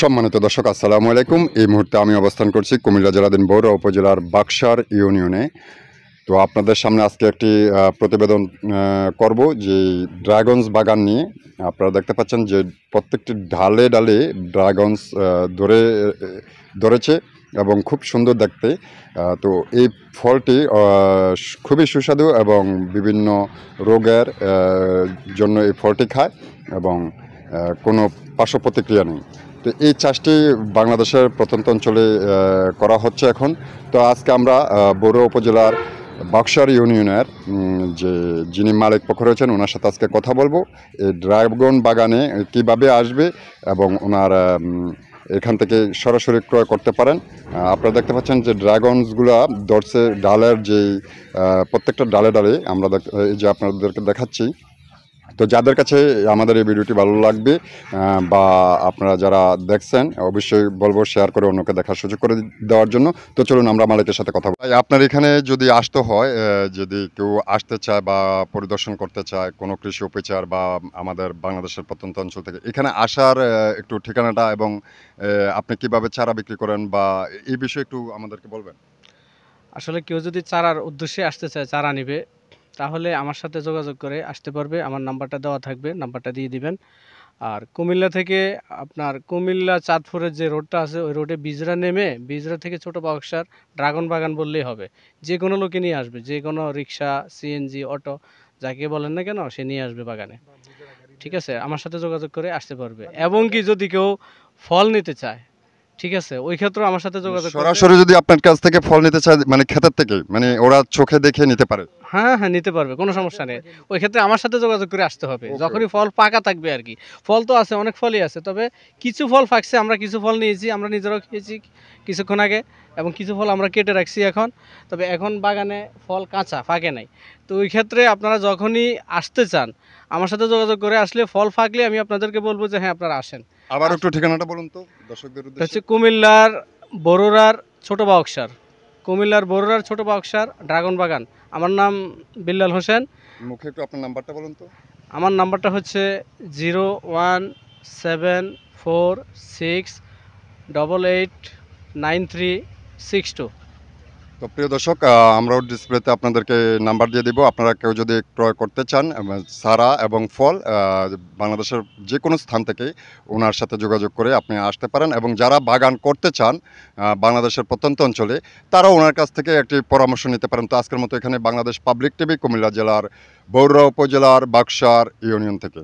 সম্মানিত দর্শক আসসালামু আলাইকুম এই মুহূর্তে আমি অবস্থান করছি কুমিল্লা জেলাধীন বৌরা উপজেলার বাক্সার ইউনিয়নে তো আপনাদের সামনে আজকে একটি প্রতিবেদন করব যে ড্রাগনস বাগান নিয়ে আপনারা দেখতে পাচ্ছেন যে প্রত্যেকটি ঢালে ডালে ড্রাগনস ধরে ধরেছে এবং খুব সুন্দর দেখতে তো এই ফলটি খুবই সুস্বাদু এবং বিভিন্ন রোগের জন্য এই ফলটি খায় এবং কোনো পার্শ্ব প্রতিক্রিয়া নেই তো এই চাষটি বাংলাদেশের প্রত্যন্ত অঞ্চলে করা হচ্ছে এখন তো আজকে আমরা বড় উপজেলার বাক্সার ইউনিয়নের যে যিনি মালিক পক্ষ রয়েছেন ওনার সাথে আজকে কথা বলবো এই ড্রাগন বাগানে কিভাবে আসবে এবং ওনার এখান থেকে সরাসরি ক্রয় করতে পারেন আপনারা দেখতে পাচ্ছেন যে ড্রাগনসগুলা দর্শে ডালের যেই প্রত্যেকটা ডালে ডালে আমরা এই যে আপনাদেরকে দেখাচ্ছি তো যাদের কাছে আমাদের এই ভিডিওটি ভালো লাগবে বা আপনারা যারা দেখছেন অবশ্যই বলবো শেয়ার করে অন্যকে দেখার সুযোগ করে দেওয়ার জন্য তো চলুন আমরা মালিকের সাথে কথা বলি আপনার এখানে যদি আসতে হয় যদি কেউ আসতে চায় বা পরিদর্শন করতে চায় কোনো কৃষি অফিসার বা আমাদের বাংলাদেশের প্রত্যন্ত অঞ্চল থেকে এখানে আসার একটু ঠিকানাটা এবং আপনি কিভাবে চারা বিক্রি করেন বা এই বিষয়ে একটু আমাদেরকে বলবেন আসলে কেউ যদি চারার উদ্দেশ্যে আসতে চায় চারা নিবে তাহলে আমার সাথে যোগাযোগ করে আসতে পারবে আমার নাম্বারটা দেওয়া থাকবে নাম্বারটা দিয়ে দিবেন আর কুমিল্লা থেকে আপনার কুমিল্লা চাঁদপুরের যে রোডটা আছে ওই রোডে বিজরা নেমে বিজরা থেকে ছোটো বাক্সার ড্রাগন বাগান বললেই হবে যে কোনো লোকে নিয়ে আসবে যে কোনো রিক্সা সিএনজি অটো যাকে বলেন না কেন সে নিয়ে আসবে বাগানে ঠিক আছে আমার সাথে যোগাযোগ করে আসতে পারবে এবং কি যদি কেউ ফল নিতে চায় ঠিক আছে ওই ক্ষেত্রে আমার সাথে যোগাযোগ সরাসরি যদি আপনার কাছ থেকে ফল নিতে চায় মানে ক্ষেতের থেকে মানে ওরা চোখে দেখে নিতে পারে হ্যাঁ হ্যাঁ নিতে পারবে কোনো সমস্যা নেই ওই ক্ষেত্রে আমার সাথে যোগাযোগ করে আসতে হবে যখনই ফল পাকা থাকবে আর কি ফল তো আছে অনেক ফলই আছে তবে কিছু ফল ফাঁকছে আমরা কিছু ফল নিয়েছি আমরা নিজেরাও খেয়েছি কিছুক্ষণ আগে এবং কিছু ফল আমরা কেটে রাখছি এখন তবে এখন বাগানে ফল কাঁচা ফাঁকে নাই তো ওই ক্ষেত্রে আপনারা যখনই আসতে চান আমার সাথে যোগাযোগ করে আসলে ফল ফাঁকলে আমি আপনাদেরকে বলবো যে হ্যাঁ আপনারা আসেন আবার একটু ঠিকানাটা বলুন তো দর্শকদের উদ্দেশ্যে হচ্ছে কুমিল্লার বরুরার ছোট বাক্সার কুমিল্লার বরুরার ছোট বাক্সার ড্রাগন বাগান আমার নাম বিল্লাল হোসেন মুখে একটু আপনার নাম্বারটা বলুন তো আমার নাম্বারটা হচ্ছে zero one seven four six double eight nine three six two তো প্রিয় দর্শক আমরাও ডিসপ্লেতে আপনাদেরকে নাম্বার দিয়ে দিব আপনারা কেউ যদি ক্রয় করতে চান সারা এবং ফল বাংলাদেশের যে কোনো স্থান থেকেই ওনার সাথে যোগাযোগ করে আপনি আসতে পারেন এবং যারা বাগান করতে চান বাংলাদেশের প্রত্যন্ত অঞ্চলে তারা ওনার কাছ থেকে একটি পরামর্শ নিতে পারেন তো আজকের মতো এখানে বাংলাদেশ পাবলিক টিভি কুমিল্লা জেলার বৌরা উপজেলার বাক্সার ইউনিয়ন থেকে